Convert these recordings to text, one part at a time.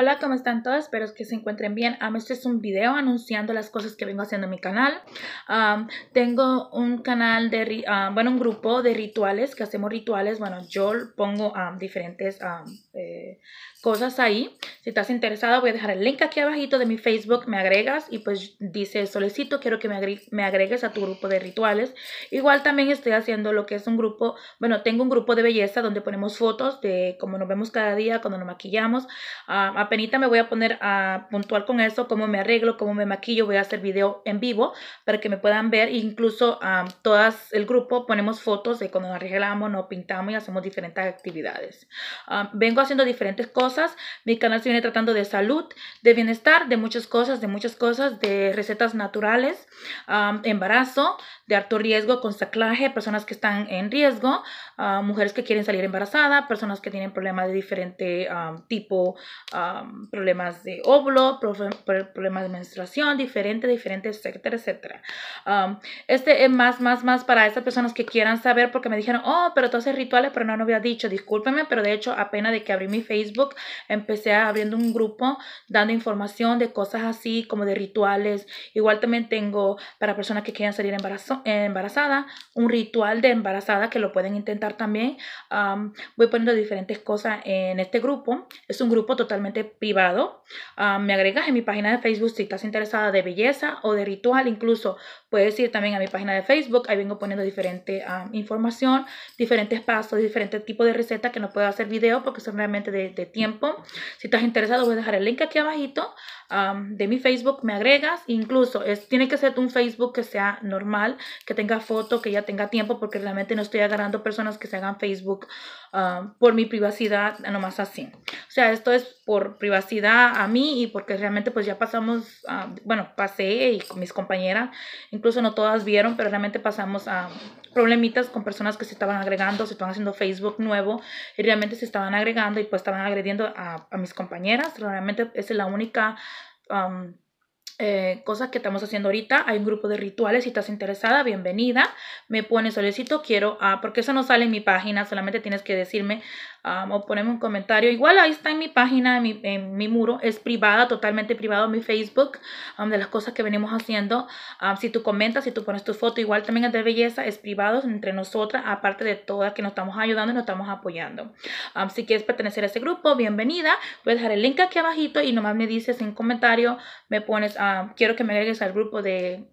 Hola, ¿cómo están todos? Espero que se encuentren bien. este es un video anunciando las cosas que vengo haciendo en mi canal. tengo un canal de, bueno, un grupo de rituales, que hacemos rituales. Bueno, yo pongo diferentes eh, cosas ahí. Si estás interesado, voy a dejar el link aquí abajito de mi Facebook. Me agregas y pues dice, solicito, quiero que me, agregues, me agregues a tu grupo de rituales. Igual también estoy haciendo lo que es un grupo, bueno, tengo un grupo de belleza donde ponemos fotos de cómo nos vemos cada día, cuando nos maquillamos penita me voy a poner a puntual con eso, cómo me arreglo, cómo me maquillo, voy a hacer video en vivo para que me puedan ver, incluso a ah, todas el grupo ponemos fotos de cuando nos arreglamos, nos pintamos y hacemos diferentes actividades. Ah, vengo haciendo diferentes cosas, mi canal se viene tratando de salud, de bienestar, de muchas cosas, de muchas cosas, de recetas naturales, ah, embarazo, de alto riesgo con saclaje, personas que están en riesgo, mujeres que quieren salir embarazada, personas que tienen problemas de diferente tipo, problemas de óvulo, problemas de menstruación, diferente, diferentes etcétera, etcétera. este es más, más, más para esas personas que quieran saber porque me dijeron, oh, pero es rituales, pero no, no había dicho, discúlpeme, pero de hecho apenas de que abrí mi Facebook, empecé abriendo un grupo dando información de cosas así como de rituales. Igual también tengo para personas que quieran salir embarazada, un ritual de embarazada que lo pueden intentar también. voy poniendo diferentes cosas en este grupo. Es un grupo totalmente privado. Ah, me agregas en mi página de Facebook si estás interesada de belleza o de ritual. Incluso puedes ir también a mi página de Facebook. Ahí vengo poniendo diferente ah, información, diferentes pasos, diferentes tipos de recetas que no puedo hacer video porque son realmente de, tiempo. Si estás interesado, voy a dejar el link aquí abajito ah, de mi Facebook. Me agregas. Incluso es, tiene que ser un Facebook que sea normal, que tenga foto, que ya tenga tiempo porque realmente no estoy agarrando personas que se hagan Facebook por mi privacidad, nomás así. O sea, esto es por privacidad a mí y porque realmente pues ya pasamos, a, bueno, pasé y con mis compañeras, incluso no todas vieron, pero realmente pasamos a problemitas con personas que se estaban agregando, se estaban haciendo Facebook nuevo y realmente se estaban agregando y pues estaban agrediendo a, mis compañeras. Realmente esa es la única... Eh, cosas que estamos haciendo ahorita. Hay un grupo de rituales, si estás interesada, bienvenida. Me pones, solicito, quiero, porque eso no sale en mi página, solamente tienes que decirme um, o ponerme un comentario. Igual ahí está en mi página, en mi, muro, es privada, totalmente privado mi Facebook, um, de las cosas que venimos haciendo. Um, si tú comentas, si tú pones tu foto, igual también es de belleza, es privado entre nosotras, aparte de todas que nos estamos ayudando y nos estamos apoyando. si quieres pertenecer a ese grupo, bienvenida. Voy a dejar el link aquí abajito y nomás me dices en comentario, me pones a Ah, quiero que me agregues al grupo de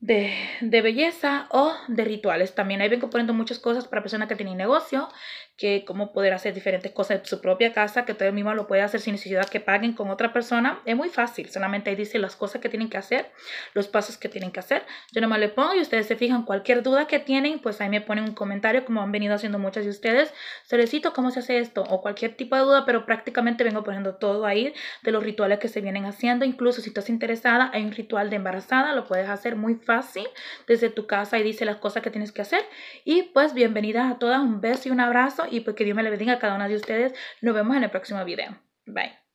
de, belleza o de rituales. También ahí vengo poniendo muchas cosas para personas que tienen negocio, que cómo poder hacer diferentes cosas en su propia casa, que usted mismo lo puede hacer sin necesidad que paguen con otra persona. Es muy fácil, solamente ahí dice las cosas que tienen que hacer, los pasos que tienen que hacer. Yo no me le pongo y ustedes se fijan, cualquier duda que tienen, pues ahí me ponen un comentario, como han venido haciendo muchas de ustedes. Solicito cómo se hace esto o cualquier tipo de duda, pero prácticamente vengo poniendo todo ahí de los rituales que se vienen haciendo. Incluso si estás interesada, hay un ritual de embarazada, lo puedes hacer muy fácil fácil desde tu casa y dice las cosas que tienes que hacer. Y pues bienvenidas a todas, un beso y un abrazo y pues que Dios me le bendiga a cada una de ustedes. Nos vemos en el próximo video. Bye.